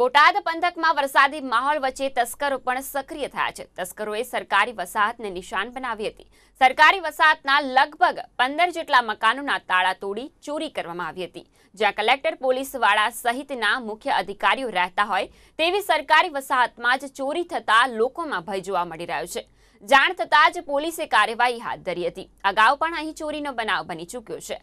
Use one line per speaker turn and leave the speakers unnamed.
બોટાદ પંથકમાં વરસાદી માહોલ વચ્ચે તસ્કરો પણ સક્રિય થયા છે તસ્કરોએ સરકારી વસાહતને નિશાન બનાવી હતી સરકારી વસાહતના લગભગ પંદર જેટલા મકાનોના તાળા તોડી ચોરી કરવામાં આવી હતી જ્યાં કલેક્ટર પોલીસવાળા સહિતના મુખ્ય અધિકારીઓ રહેતા હોય તેવી સરકારી વસાહતમાં જ ચોરી થતા લોકોમાં ભય જોવા મળી રહ્યો છે જાણ થતાં જ પોલીસે કાર્યવાહી હાથ ધરી હતી અગાઉ પણ અહીં ચોરીનો બનાવ બની ચૂક્યો છે